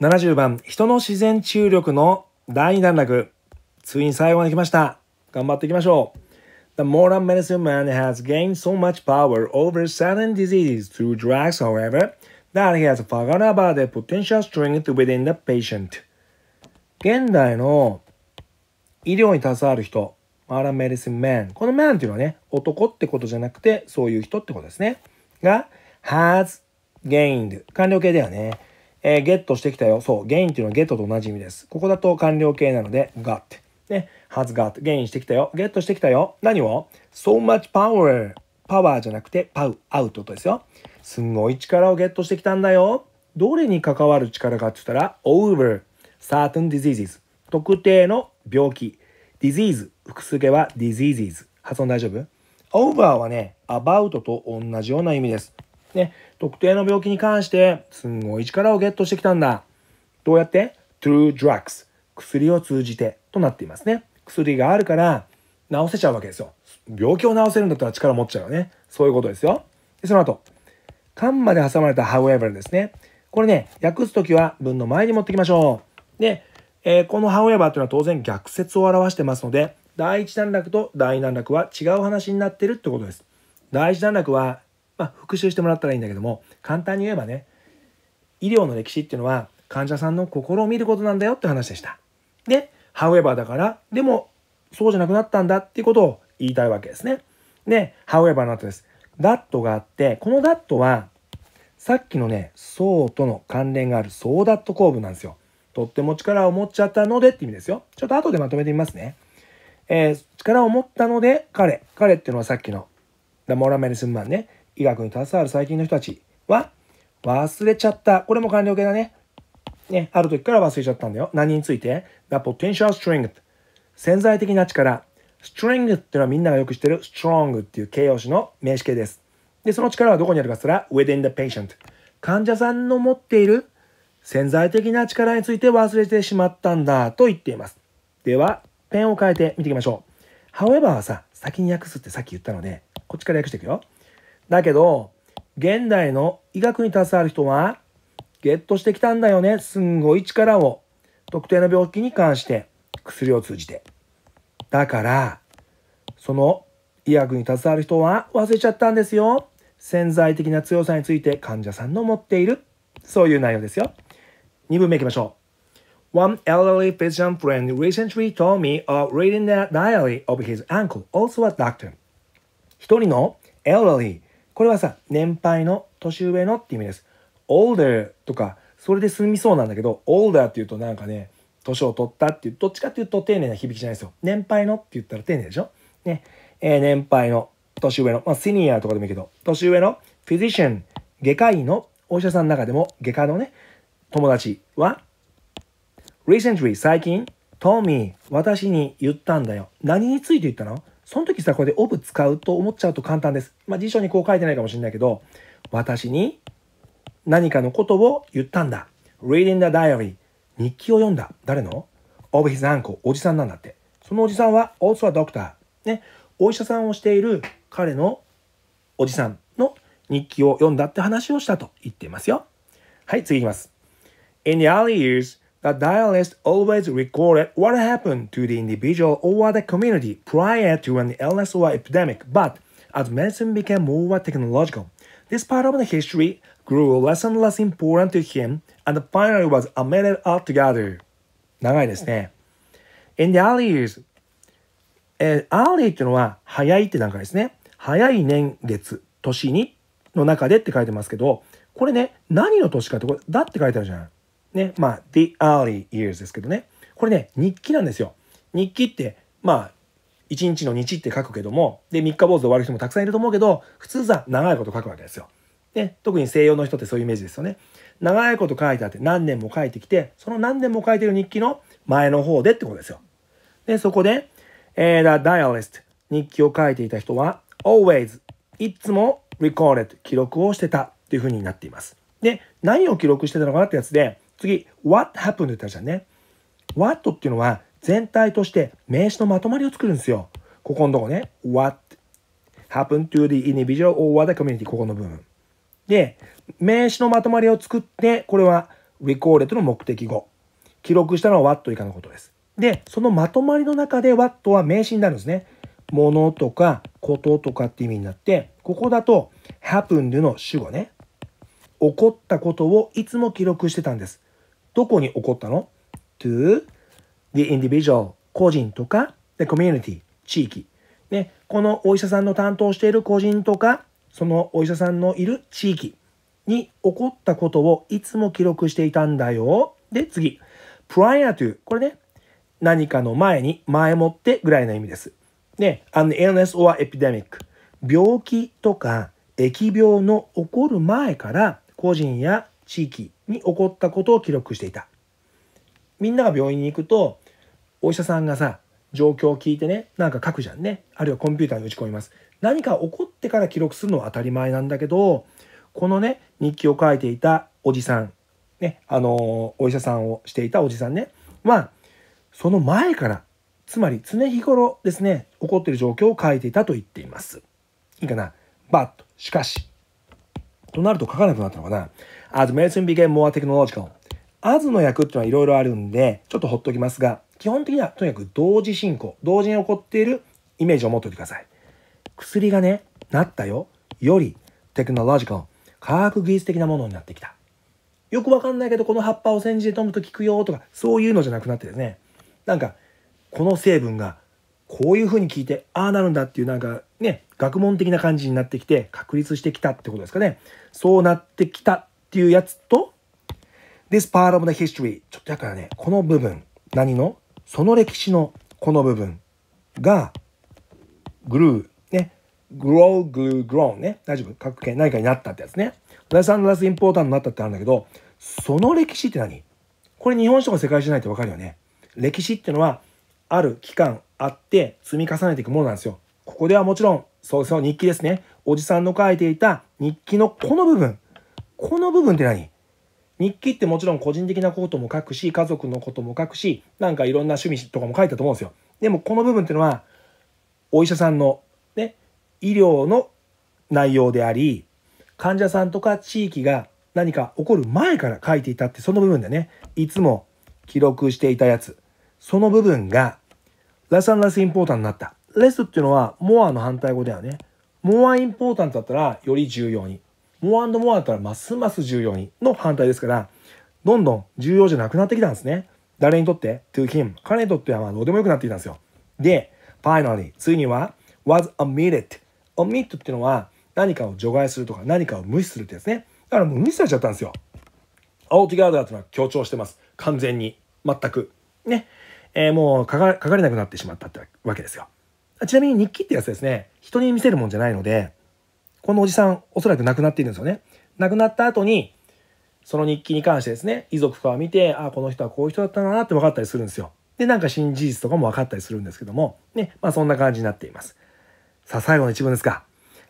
70番、人の自然治癒力の第2段落。ついに最後まで来ました。頑張っていきましょう。The modern medicine man has gained so much power over certain diseases through drugs, however, that he has forgotten about the potential strength within the patient. 現代の医療に携わる人、modern medicine man。この man というのはね、男ってことじゃなくて、そういう人ってことですね。が、has gained。完了形だよね。えー、ゲットしてきたよ。そう、ゲインっていうのはゲットと同じ意味です。ここだと完了形なので、got。ね、has got。ゲインしてきたよ。ゲットしてきたよ。何を ?so much power。パワーじゃなくて、パウ、アウトとですよ。すんごい力をゲットしてきたんだよ。どれに関わる力かって言ったら、over certain diseases。特定の病気。disease。複数形は diseases。発音大丈夫 ?over はね、about と同じような意味です。ね。特定の病気に関してすんごい力をゲットしてきたんだ。どうやって ?through drugs。薬を通じてとなっていますね。薬があるから治せちゃうわけですよ。病気を治せるんだったら力持っちゃうよね。そういうことですよ。でその後、カンマで挟まれた however ですね。これね、訳すときは文の前に持ってきましょう。で、えー、この however というのは当然逆説を表してますので、第一段落と第二段落は違う話になってるってことです。第一段落はまあ、復習してもらったらいいんだけども簡単に言えばね医療の歴史っていうのは患者さんの心を見ることなんだよって話でした。で「however」だからでもそうじゃなくなったんだっていうことを言いたいわけですね。で「however」の後です。that があってこの that はさっきのね「そう」との関連がある「そうだっと構文」なんですよ。とっても力を持っちゃったのでって意味ですよ。ちょっと後でまとめてみますね。えー、力を持ったので彼。彼っていうのはさっきのダモラメルすんまんね。医学に携わる最近の人たちは、忘れちゃった。これも官僚系だね。ね、ある時から忘れちゃったんだよ。何について ?The potential strength。潜在的な力。strength っていうのはみんながよく知ってる strong っていう形容詞の名詞形です。で、その力はどこにあるかすら within the patient。患者さんの持っている潜在的な力について忘れてしまったんだと言っています。では、ペンを変えて見ていきましょう。However はさ、先に訳すってさっき言ったので、こっちから訳していくよ。だけど、現代の医学に携わる人は、ゲットしてきたんだよね、すんごい力を。特定の病気に関して、薬を通じて。だから、その医学に携わる人は忘れちゃったんですよ。潜在的な強さについて患者さんの持っている。そういう内容ですよ。2分目いきましょう。One elderly physician friend recently told me of reading the diary of his uncle, also a doctor. 一人の elderly これはさ、年配の、年上のって意味です。older とか、それで済みそうなんだけど、older って言うとなんかね、年を取ったっていう、どっちかっていうと丁寧な響きじゃないですよ。年配のって言ったら丁寧でしょね。えー、年配の、年上の、まあ、シニアとかでもいいけど、年上の、フィジシャン、外科医の、お医者さんの中でも、外科のね、友達は、recently 最近、トミー、私に言ったんだよ。何について言ったのその時さ、これでオブ使うと思っちゃうと簡単です。まあ、辞書にこう書いてないかもしれないけど、私に何かのことを言ったんだ。reading the diary 日記を読んだ。誰の ?of his uncle おじさんなんだって。そのおじさんは also a doctor ね、お医者さんをしている彼のおじさんの日記を読んだって話をしたと言ってますよ。はい、次いきます。In the early years, The dialist always recorded what happened to the individual or the community prior to an illness or epidemic, but as medicine became more technological, this part of the history grew less and less important to him and finally was omitted altogether. 長いですね。In the early years, early っていうのは早いって段階ですね。早い年月、年にの中でって書いてますけど、これね、何の年かってこれ、だって書いてあるじゃない。ね、まあ、the early years ですけどね。これね、日記なんですよ。日記って、まあ、1日の日って書くけども、で、3日坊主で終わる人もたくさんいると思うけど、普通さ、長いこと書くわけですよ。ね、特に西洋の人ってそういうイメージですよね。長いこと書いてあって、何年も書いてきて、その何年も書いてる日記の前の方でってことですよ。で、そこで、えー、the d i a l i s t 日記を書いていた人は、always いつも recorded 記録をしてたっていう風になっています。で、何を記録してたのかなってやつで、次、what happened って言ったじゃんね。what っていうのは全体として名詞のまとまりを作るんですよ。ここのとこね。what happened to the individual or what the community ここの部分。で、名詞のまとまりを作って、これは recorded の目的語。記録したのは what 以下のことです。で、そのまとまりの中で what は名詞になるんですね。ものとかこととかって意味になって、ここだと happened の主語ね。起こったことをいつも記録してたんです。どこに起こったの ?to the individual 個人とか the community 地域。ね、このお医者さんの担当している個人とか、そのお医者さんのいる地域に起こったことをいつも記録していたんだよ。で、次。prior to これね、何かの前に、前もってぐらいの意味です。で、an illness or epidemic 病気とか疫病の起こる前から個人や地域に起こったことを記録していた。みんなが病院に行くと、お医者さんがさ、状況を聞いてね、なんか書くじゃんね。あるいはコンピューターに打ち込みます。何か起こってから記録するのは当たり前なんだけど、このね、日記を書いていたおじさん、ね、あのお医者さんをしていたおじさんね、まあ、その前から、つまり常日頃ですね、起こってる状況を書いていたと言っています。いいかなバッと。しかし、となると書かなくなったのかな。As medicine became more technological. as の役っていうのはいろいろあるんで、ちょっとほっときますが、基本的にはとにかく同時進行、同時に起こっているイメージを持っておいてください。薬がね、なったよ、より、テクノロジカル、科学技術的なものになってきた。よくわかんないけど、この葉っぱを煎じて飲むと効くよとか、そういうのじゃなくなってですね、なんか、この成分がこういうふうに聞いてああなるんだっていうなんかね学問的な感じになってきて確立してきたってことですかねそうなってきたっていうやつと This part of the history ちょっとだからねこの部分何のその歴史のこの部分が grew ね g r o グローグル grown ね大丈夫各県何かになったってやつね Less and less important になったってあるんだけどその歴史って何これ日本史とか世界史じゃないと分かるよね歴史ってのはある期間あって積み重ねていくものなんですよ。ここではもちろん、そうすよ、日記ですね。おじさんの書いていた日記のこの部分。この部分って何日記ってもちろん個人的なことも書くし、家族のことも書くし、なんかいろんな趣味とかも書いたと思うんですよ。でもこの部分っていうのは、お医者さんのね、医療の内容であり、患者さんとか地域が何か起こる前から書いていたってその部分だね。いつも記録していたやつ。その部分が less and less important になった。less っていうのは more の反対語だよね。more important だったらより重要に。more and more だったらますます重要にの反対ですから、どんどん重要じゃなくなってきたんですね。誰にとって ?to him。彼にとってはまあどうでもよくなってきたんですよ。で、finally、ついには was omitted。omit っていうのは何かを除外するとか何かを無視するってですね。だからもう無視されちゃったんですよ。altogether ていうのは強調してます。完全に。全く。ね。えー、もう書か書かれなくなってしまったってわけですよ。ちなみに日記ってやつですね、人に見せるもんじゃないので、このおじさん、おそらく亡くなっているんですよね。亡くなった後に、その日記に関してですね、遺族から見て、あ、この人はこういう人だったなって分かったりするんですよ。で、なんか新事実とかも分かったりするんですけども、ね、まあそんな感じになっています。さあ、最後の一文ですか。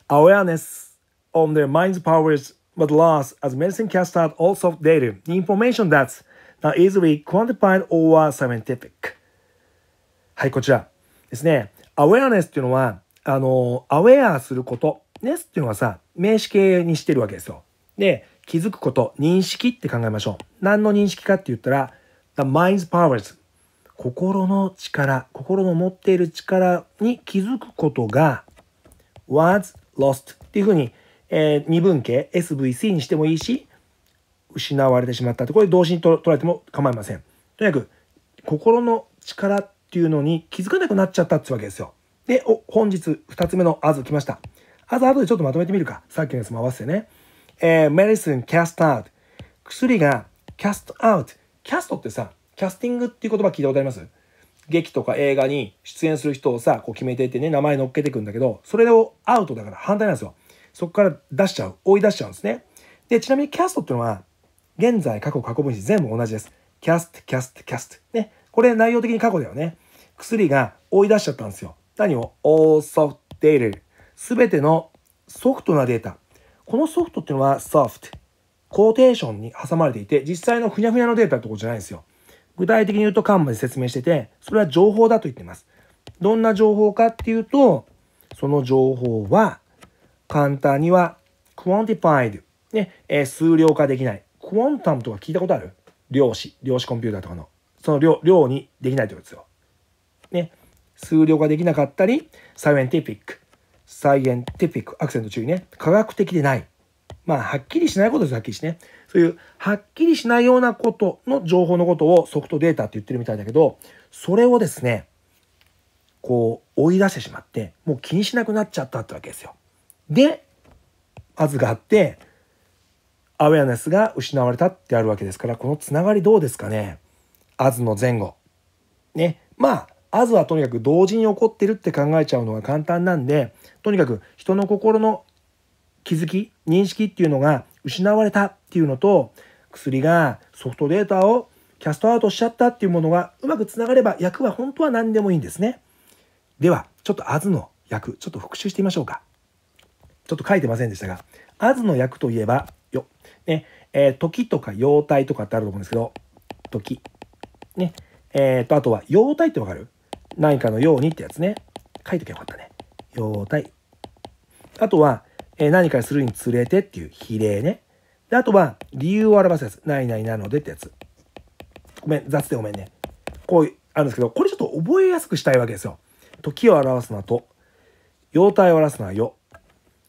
Awareness on their mind's powers but lost as medicine cast out all soft data, e information that's not easily quantified or scientific. はい、こちらですね。アウェアネスっていうのは、あの、アウェアすること、ネスっていうのはさ、名詞形にしてるわけですよ。で、気づくこと、認識って考えましょう。何の認識かって言ったら、the mind's powers。心の力、心の持っている力に気づくことが was lost っていうふうに、えー、二分形 SVC にしてもいいし、失われてしまったって、これ同時にと捉えても構いません。とにかく、心の力っていうのに気づかなくなっちゃったってわけですよ。で、お、本日2つ目のアズ来ました。アズ後でちょっとまとめてみるか。さっきのやつも合わせてね。えー、メ e d i ンキャス c a s 薬がキャストアウト。キャストってさ、キャスティングっていう言葉聞いたことあります劇とか映画に出演する人をさ、こう決めていってね、名前乗っけていくんだけど、それをアウトだから反対なんですよ。そこから出しちゃう。追い出しちゃうんですね。で、ちなみにキャストっていうのは、現在、過去、過去分詞全部同じです。キャスト、キャスト、キャスト。ね。これ内容的に過去だよね。薬が追い出しちゃったんですよ。何を ?all soft data。すべてのソフトなデータ。このソフトっていうのは soft。コーテーションに挟まれていて、実際のふにゃふにゃのデータってことじゃないんですよ。具体的に言うと幹部で説明してて、それは情報だと言ってます。どんな情報かっていうと、その情報は、簡単には quantified。ね、えー、数量化できない。クォンタムとか聞いたことある量子、量子コンピューターとかの。その量、量にできないということですよ。ね。数量ができなかったり、サイエンティフィック。サイエンティフィック。アクセント注意ね。科学的でない。まあ、はっきりしないことです、はっきりしね。そういう、はっきりしないようなことの情報のことをソフトデータって言ってるみたいだけど、それをですね、こう、追い出してしまって、もう気にしなくなっちゃったってわけですよ。で、数があって、アウェアネスが失われたってあるわけですから、このつながりどうですかね。アズの前後。ね。まあ、アズはとにかく同時に起こってるって考えちゃうのが簡単なんで、とにかく人の心の気づき、認識っていうのが失われたっていうのと、薬がソフトデータをキャストアウトしちゃったっていうものがうまくつながれば役は本当は何でもいいんですね。では、ちょっとアズの役、ちょっと復習してみましょうか。ちょっと書いてませんでしたが、アズの役といえば、よ、ね、えー、時とか様態とかってあると思うんですけど、時、ね。えっ、と、あとは、容体ってわかる何かのようにってやつね。書いときゃよかったね。容体。あとは、えー、何かするにつれてっていう比例ね。で、あとは、理由を表すやつ。ないないなのでってやつ。ごめん、雑でごめんね。こうあるんですけど、これちょっと覚えやすくしたいわけですよ。時を表すのはと、容体を表すのはよ、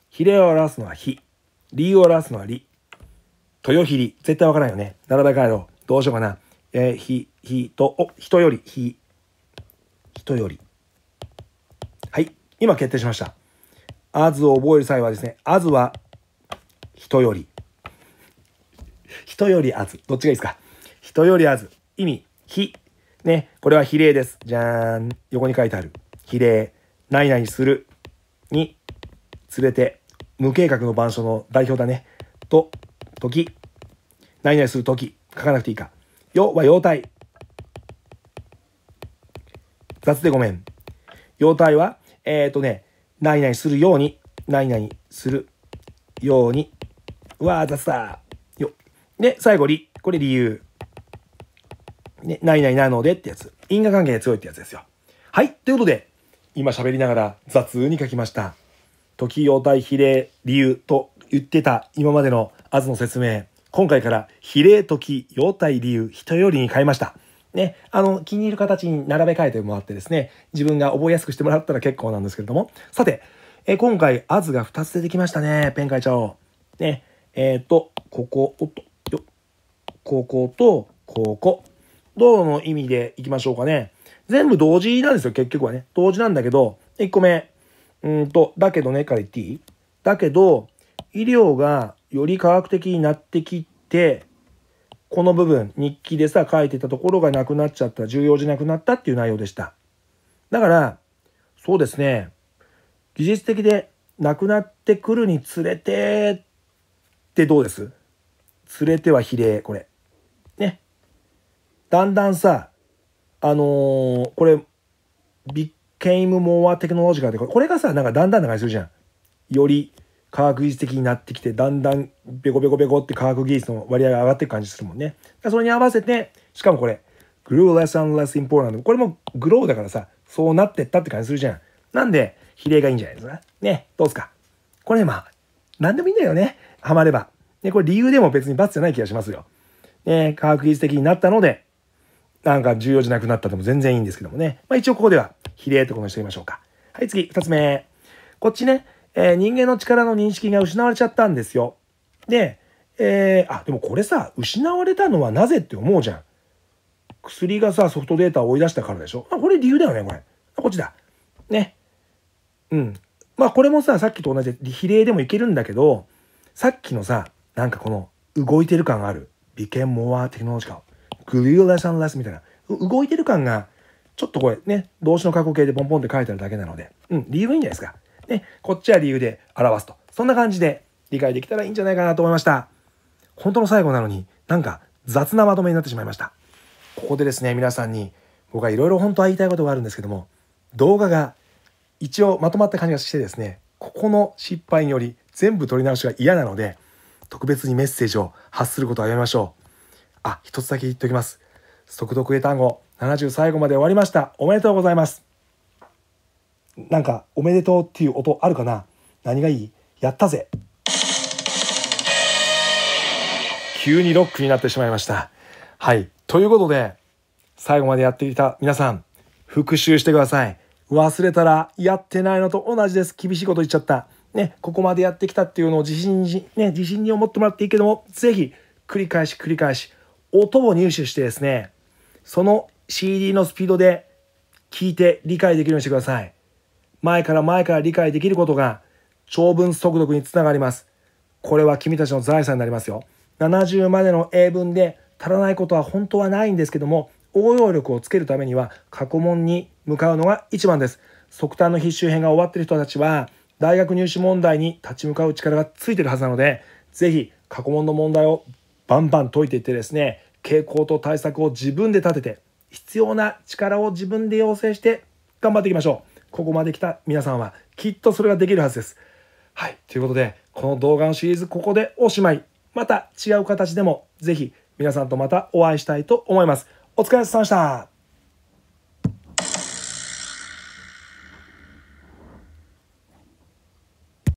比例を表すのは比、理由を表すのは理、豊ひり。絶対わからないよね。並べ替えろ。どうしようかな。えー、比、ひと、お、人より、ひ、人より。はい、今決定しました。あずを覚える際はですね、あずは、人より。人よりあず。どっちがいいですか人よりあず。意味、ひ。ね、これは比例です。じゃーん。横に書いてある。比例。何々する。に、連れて、無計画の板書の代表だね。と、時。何々する時。書かなくていいか。よは要体。雑でごめん。様態は、えっ、ー、とね、何々するように、何々するように、わー雑だ。よ。で、最後、り。これ理由。ね、何々なのでってやつ。因果関係が強いってやつですよ。はい。ということで、今喋りながら雑に書きました。時用対比例理由と言ってた今までのあずの説明。今回から比例時用対理由人よりに変えました。ね、あの、気に入る形に並べ替えてもらってですね、自分が覚えやすくしてもらったら結構なんですけれども。さて、え今回、アズが2つ出てきましたね。ペン変えちゃおう。ね、えっ、ー、と、ここ、おっと、よ、ここと、ここ。どうの意味でいきましょうかね。全部同時なんですよ、結局はね。同時なんだけど、1個目。うんと、だけどね、から言っていいだけど、医療がより科学的になってきて、この部分、日記でさ、書いてたところがなくなっちゃった、重要じゃなくなったっていう内容でした。だから、そうですね、技術的でなくなってくるにつれて、ってどうです連れては比例、これ。ね。だんだんさ、あのー、これ、became more technological って、これがさ、なんかだんだんな感じするじゃん。より、科学技術的になってきて、だんだんベコベコベコって科学技術の割合が上がっていく感じするもんね。それに合わせて、しかもこれ、g r ー w less and less important。これもグローだからさ、そうなってったって感じするじゃん。なんで、比例がいいんじゃないですか。ね、どうですか。これまあ、何でもいいんだよね。ハマれば。ね、これ理由でも別に罰じゃない気がしますよ。ね、科学技術的になったので、なんか重要じゃなくなったとも全然いいんですけどもね。まあ一応ここでは比例ってことにしてみましょうか。はい、次、二つ目。こっちね、えー、人間の力の認識が失われちゃったんですよ。で、えー、あ、でもこれさ、失われたのはなぜって思うじゃん。薬がさ、ソフトデータを追い出したからでしょ。まあ、これ理由だよね、これ。こっちだ。ね。うん。まあ、これもさ、さっきと同じ比例でもいけるんだけど、さっきのさ、なんかこの、動いてる感がある。ビケ c a テクノロジ e t e c h n o l o g i みたいな。動いてる感が、ちょっとこれね、動詞の過去形でポンポンって書いてあるだけなので、うん、理由いいんじゃないですか。ね、こっちは理由で表すと。そんな感じで理解できたらいいんじゃないかなと思いました。本当の最後なのになんか雑なまとめになってしまいました。ここでですね、皆さんに僕はいろいろ本当は言いたいことがあるんですけども、動画が一応まとまった感じがしてですね、ここの失敗により全部取り直しが嫌なので、特別にメッセージを発することはやめましょう。あ、一つだけ言っておきます。速読英単語70最後まで終わりました。おめでとうございます。なんかおめでとうっていう音あるかな何がいいやったぜ急にロックになってしまいました。はい。ということで、最後までやっていた皆さん、復習してください。忘れたらやってないのと同じです。厳しいこと言っちゃった。ね、ここまでやってきたっていうのを自信に、ね、自信に思ってもらっていいけども、是非繰り返し繰り返し、音を入手してですね、その CD のスピードで聞いて理解できるようにしてください。前から前から理解できることが長文速読につながります。これは君たちの財産になりますよ。70までの英文で足らないことは本当はないんですけども、応用力をつけるためには過去問に向かうのが一番です。即単の必修編が終わってる人たちは、大学入試問題に立ち向かう力がついてるはずなので、是非過去問の問題をバンバン解いていってですね、傾向と対策を自分で立てて、必要な力を自分で要請して頑張っていきましょう。ここまで来た皆さんはきっとそれができるはずです。はい。ということで、この動画のシリーズここでおしまい。また違う形でもぜひ皆さんとまたお会いしたいと思います。お疲れ様でした。